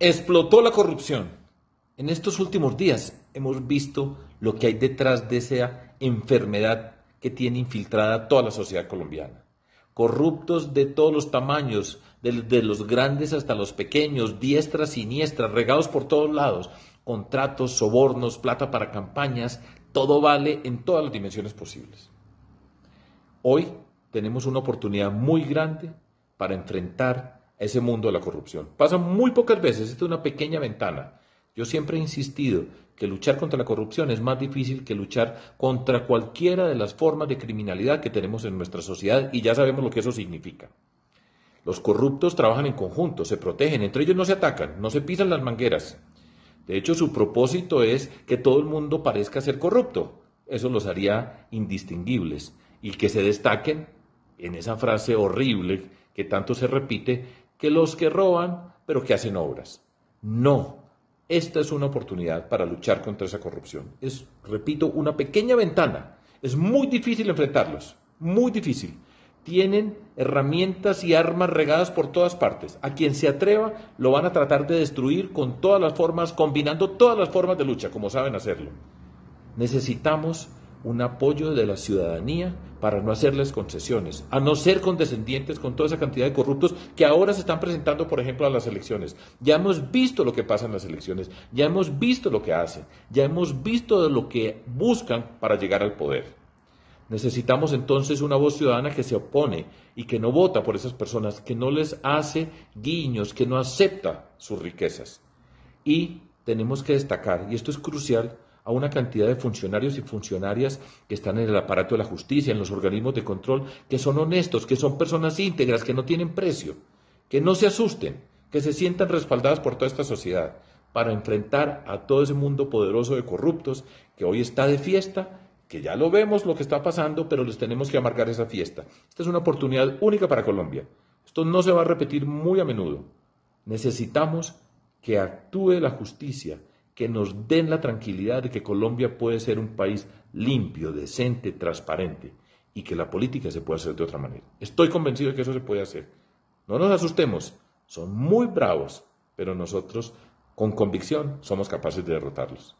explotó la corrupción. En estos últimos días hemos visto lo que hay detrás de esa enfermedad que tiene infiltrada toda la sociedad colombiana. Corruptos de todos los tamaños, de los grandes hasta los pequeños, diestras, siniestras, regados por todos lados, contratos, sobornos, plata para campañas, todo vale en todas las dimensiones posibles. Hoy tenemos una oportunidad muy grande para enfrentar ese mundo de la corrupción. Pasa muy pocas veces, es una pequeña ventana. Yo siempre he insistido que luchar contra la corrupción es más difícil que luchar contra cualquiera de las formas de criminalidad que tenemos en nuestra sociedad y ya sabemos lo que eso significa. Los corruptos trabajan en conjunto, se protegen, entre ellos no se atacan, no se pisan las mangueras. De hecho, su propósito es que todo el mundo parezca ser corrupto. Eso los haría indistinguibles y que se destaquen en esa frase horrible que tanto se repite que los que roban, pero que hacen obras. No, esta es una oportunidad para luchar contra esa corrupción. Es, repito, una pequeña ventana. Es muy difícil enfrentarlos, muy difícil. Tienen herramientas y armas regadas por todas partes. A quien se atreva lo van a tratar de destruir con todas las formas, combinando todas las formas de lucha, como saben hacerlo. Necesitamos un apoyo de la ciudadanía para no hacerles concesiones, a no ser condescendientes con toda esa cantidad de corruptos que ahora se están presentando, por ejemplo, a las elecciones. Ya hemos visto lo que pasa en las elecciones, ya hemos visto lo que hacen, ya hemos visto lo que buscan para llegar al poder. Necesitamos entonces una voz ciudadana que se opone y que no vota por esas personas, que no les hace guiños, que no acepta sus riquezas. Y tenemos que destacar, y esto es crucial, a una cantidad de funcionarios y funcionarias que están en el aparato de la justicia, en los organismos de control, que son honestos, que son personas íntegras, que no tienen precio, que no se asusten, que se sientan respaldadas por toda esta sociedad para enfrentar a todo ese mundo poderoso de corruptos que hoy está de fiesta, que ya lo vemos lo que está pasando, pero les tenemos que amargar esa fiesta. Esta es una oportunidad única para Colombia. Esto no se va a repetir muy a menudo. Necesitamos que actúe la justicia, que nos den la tranquilidad de que Colombia puede ser un país limpio, decente, transparente y que la política se puede hacer de otra manera. Estoy convencido de que eso se puede hacer. No nos asustemos, son muy bravos, pero nosotros con convicción somos capaces de derrotarlos.